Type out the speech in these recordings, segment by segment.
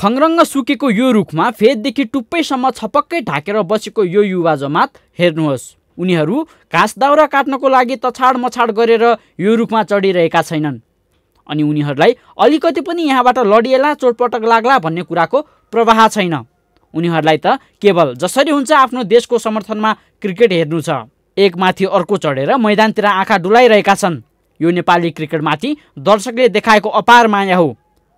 खङरङ्ग सुकेको यो रुखमा फेददेखि टुप्पैसम्म छपक्कै ढाकेर बसेको यो युवा जमात हेर्नुहोस् उनीहरू घाँस दाउरा काट्नको लागि तछाड मछाड गरेर यो रुखमा चढिरहेका छैनन् अनि उनीहरूलाई अलिकति पनि यहाँबाट लडिएला चोटपटक लाग्ला भन्ने कुराको प्रवाह छैन उनीहरूलाई त केवल जसरी हुन्छ आफ्नो देशको समर्थनमा क्रिकेट हेर्नु छ एकमाथि अर्को चढेर मैदानतिर आँखा डुलाइरहेका छन् यो नेपाली क्रिकेटमाथि दर्शकले देखाएको अपार माया हो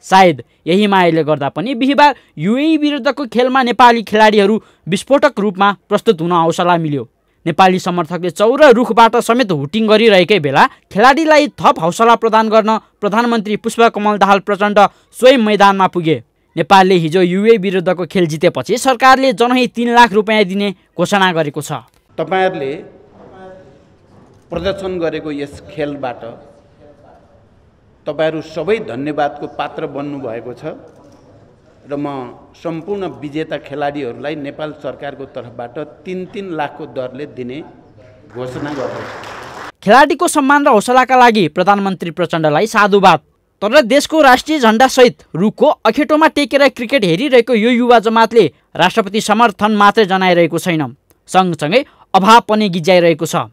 सायद यही मायाले गर्दा पनि बिहिबार युए विरुद्धको खेलमा नेपाली खेलाडीहरू विस्फोटक रूपमा प्रस्तुत हुन हौसला मिल्यो नेपाली समर्थकले चौर रुखबाट समेत हुटिङ गरिरहेकै बेला खेलाडीलाई थप हौसला प्रदान गर्न प्रधानमन्त्री पुष्पकमल दाहाल प्रचण्ड स्वयं मैदानमा पुगे नेपालले हिजो युए विरुद्धको खेल जितेपछि सरकारले जनै तिन लाख रुपियाँ दिने घोषणा गरेको छ तपाईँहरूले प्रदर्शन गरेको यस खेलबाट तपाईँहरू सबै धन्यवादको पात्र बन्नुभएको छ र म सम्पूर्ण विजेता खेलाडीहरूलाई नेपाल सरकारको तर्फबाट तिन तिन लाखको दरले दिने घोषणा गर्दछु खेलाडीको सम्मान र हौसलाका लागि प्रधानमन्त्री प्रचण्डलाई साधुवाद तर देशको राष्ट्रिय झन्डासहित रुखको अखेटोमा टेकेर क्रिकेट हेरिरहेको यो युवा जमातले राष्ट्रपति समर्थन मात्रै जनाइरहेको छैन सँगसँगै अभाव पनि गिज्याइरहेको छ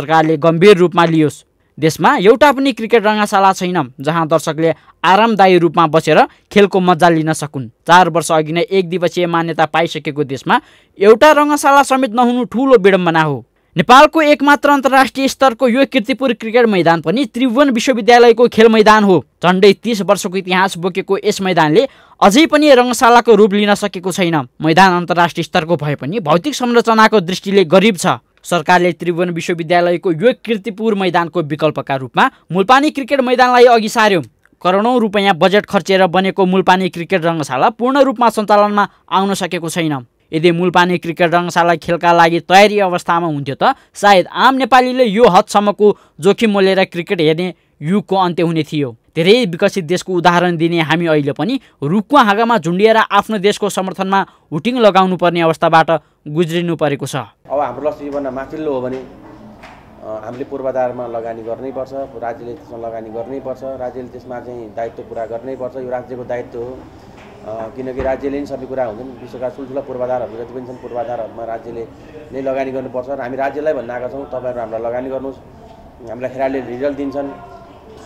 सरकारले गम्भीर रूपमा लियोस् देशमा एउटा पनि क्रिकेट रङ्गशाला छैन जहाँ दर्शकले आरामदायी रूपमा बसेर खेलको मजा लिन सकुन् चार वर्ष अघि नै एक दिवसीय मान्यता पाइसकेको देशमा एउटा रङ्गशाला समेत नहुनु ठुलो विडम्बना हो नेपालको एकमात्र अन्तर्राष्ट्रिय स्तरको यो किर्तिपुर क्रिकेट मैदान पनि त्रिभुवन विश्वविद्यालयको खेल मैदान हो झन्डै तिस वर्षको इतिहास बोकेको यस मैदानले अझै पनि रङ्गशालाको रूप लिन सकेको छैन मैदान अन्तर्राष्ट्रिय स्तरको भए पनि भौतिक संरचनाको दृष्टिले गरिब छ सरकारले त्रिभुवन विश्वविद्यालयको यो किर्तिपुर मैदानको विकल्पका रूपमा मुलपानी क्रिकेट मैदानलाई अघि सार्यो करोडौँ रुपियाँ बजेट खर्चेर बनेको मुलपानी क्रिकेट रङ्गशाला पूर्ण रूपमा सञ्चालनमा आउन सकेको छैन यदि मुलपानी क्रिकेट रङ्गशाला खेलका लागि तयारी अवस्थामा हुन्थ्यो त सायद आम नेपालीले यो हदसम्मको जोखिम मोलेर क्रिकेट हेर्ने युगको अन्त्य हुने थियो धेरै विकसित देशको उदाहरण दिने हामी अहिले पनि रुखको हाँगामा झुन्डिएर आफ्नो देशको समर्थनमा हुटिङ पर्ने अवस्थाबाट गुज्रिनु परेको छ अब हाम्रो लक्ष्य जीवनमा माथिल्लो हो भने हामीले पूर्वाधारमा लगानी गर्नैपर्छ राज्यले त्यसमा लगानी गर्नैपर्छ राज्यले त्यसमा चाहिँ दायित्व पुरा गर्नैपर्छ यो राज्यको दायित्व हो किनकि राज्यले नै सबै कुरा हुँदैन विश्वका ठुल्ठुला पूर्वाधारहरू जति पनि छन् पूर्वाधारहरूमा राज्यले नै लगानी गर्नुपर्छ र हामी राज्यलाई भन्न आएका छौँ तपाईँहरू हामीलाई लगानी गर्नुहोस् हामीलाई खेलाडीले रिजल्ट दिन्छन्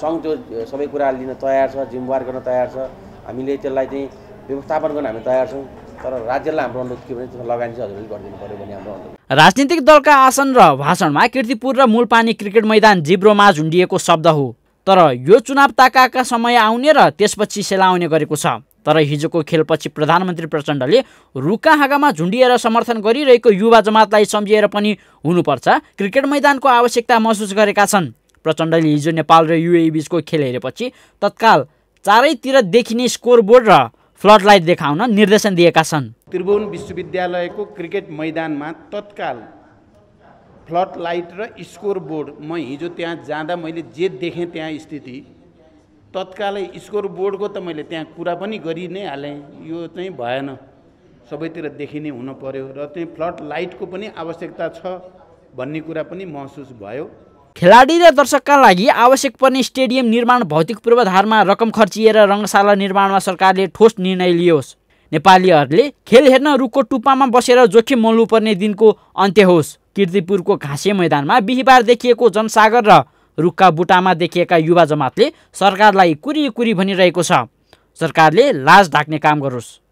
सङ्घ त्यो सबै कुरा लिन तयार छ जिम्मेवार गर्न तयार छ हामीले त्यसलाई चाहिँ व्यवस्थापन गर्न हामी तयार छौँ तर राज्यलाई हाम्रो अनुरोध के भने त्यसमा लगानी चाहिँ हजुरले गरिदिनु पऱ्यो भन्ने हाम्रो अनुरोध राजनीतिक दलका आसन र भाषणमा किर्तिपुर र मूलपानी क्रिकेट मैदान जिब्रोमा झुन्डिएको शब्द हो तर यो चुनाव ताकाका समय आउने र त्यसपछि सेलाउने गरेको छ तर हिजोको खेलपछि प्रधानमन्त्री प्रचण्डले रुका हाँगामा झुन्डिएर समर्थन गरिरहेको युवा जमातलाई सम्झिएर पनि हुनुपर्छ क्रिकेट मैदानको आवश्यकता महसुस गरेका छन् प्रचण्डले हिजो नेपाल र युएई बिचको खेल हेरेपछि तत्काल चारैतिर देखिने स्कोरबोर्ड र फ्लड लाइट देखाउन निर्देशन दिएका छन् त्रिभुवन विश्वविद्यालयको क्रिकेट मैदानमा तत्काल फ्लड लाइट र स्कोर बोर्ड म हिजो त्यहाँ जाँदा मैले जे देखेँ त्यहाँ स्थिति तत्कालै स्कोर बोर्डको त मैले त्यहाँ कुरा पनि गरि नै हालेँ यो चाहिँ भएन सबैतिर देखिने हुन पर्यो र त्यहाँ फ्लड लाइटको पनि आवश्यकता छ भन्ने कुरा पनि महसुस भयो खेलाडी र दर्शकका लागि आवश्यक पर्ने स्टेडियम निर्माण भौतिक पूर्वाधारमा रकम खर्चिएर रङ्गशाला निर्माणमा सरकारले ठोस निर्णय लियोस् नेपालीहरूले खेल हेर्न रुखको टुप्पामा बसेर जोखिम मोल्नुपर्ने दिनको अन्त्य होस् किर्तिपुरको घाँसे मैदानमा बिहिबार देखिएको जनसागर र रुखका बुटामा देखिएका युवा जमातले सरकारलाई कुरी कुरी भनिरहेको छ सरकारले लाज ढाक्ने काम गरोस्